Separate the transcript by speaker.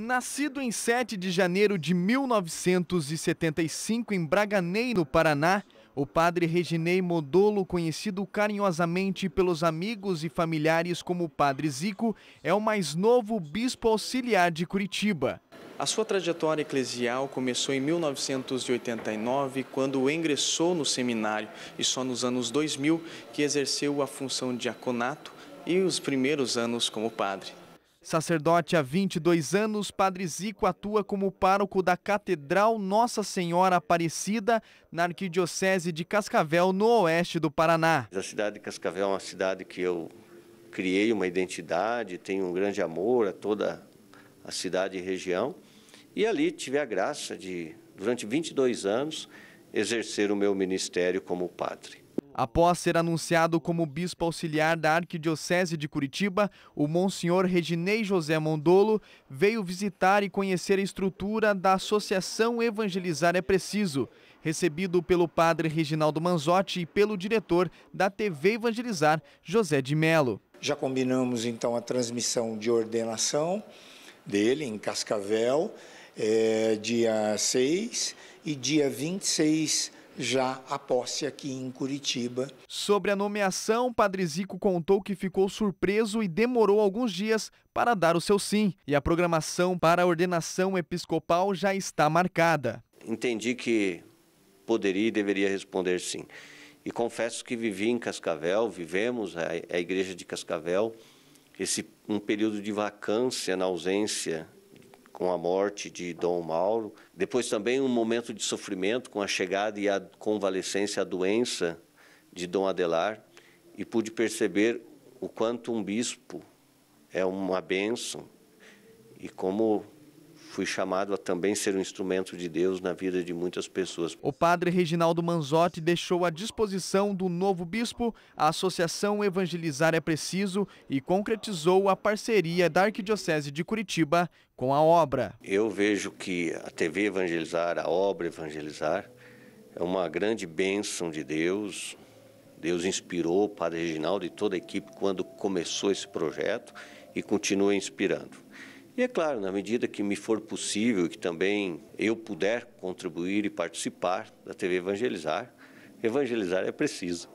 Speaker 1: Nascido em 7 de janeiro de 1975 em Braganei, no Paraná, o padre Reginei Modolo, conhecido carinhosamente pelos amigos e familiares como Padre Zico, é o mais novo bispo auxiliar de Curitiba. A sua trajetória eclesial começou em 1989, quando ingressou no seminário, e só nos anos 2000 que exerceu a função de aconato e os primeiros anos como padre. Sacerdote há 22 anos, Padre Zico atua como pároco da Catedral Nossa Senhora Aparecida, na Arquidiocese de Cascavel, no oeste do Paraná.
Speaker 2: A cidade de Cascavel é uma cidade que eu criei uma identidade, tenho um grande amor a toda a cidade e região. E ali tive a graça de, durante 22 anos, exercer o meu ministério como padre.
Speaker 1: Após ser anunciado como bispo auxiliar da Arquidiocese de Curitiba, o Monsenhor Reginei José Mondolo veio visitar e conhecer a estrutura da Associação Evangelizar é Preciso, recebido pelo padre Reginaldo Manzotti e pelo diretor da TV Evangelizar, José de Melo. Já combinamos então a transmissão de ordenação dele em Cascavel, é, dia 6 e dia 26 já a posse aqui em Curitiba. Sobre a nomeação, Padre Zico contou que ficou surpreso e demorou alguns dias para dar o seu sim. E a programação para a ordenação episcopal já está marcada.
Speaker 2: Entendi que poderia e deveria responder sim. E confesso que vivi em Cascavel, vivemos a, a igreja de Cascavel, esse um período de vacância na ausência com a morte de Dom Mauro, depois também um momento de sofrimento com a chegada e a convalescência a doença de Dom Adelar, e pude perceber o quanto um bispo é uma bênção e como fui chamado a também ser um instrumento de Deus na vida de muitas pessoas. O padre
Speaker 1: Reginaldo Manzotti deixou à disposição do novo bispo a Associação Evangelizar é Preciso e concretizou a parceria da Arquidiocese de Curitiba com a obra.
Speaker 2: Eu vejo que a TV Evangelizar, a obra Evangelizar, é uma grande bênção de Deus. Deus inspirou o padre Reginaldo e toda a equipe quando começou esse projeto e continua inspirando. E é claro, na medida que me for possível e que também eu puder contribuir e participar da TV Evangelizar, evangelizar é preciso.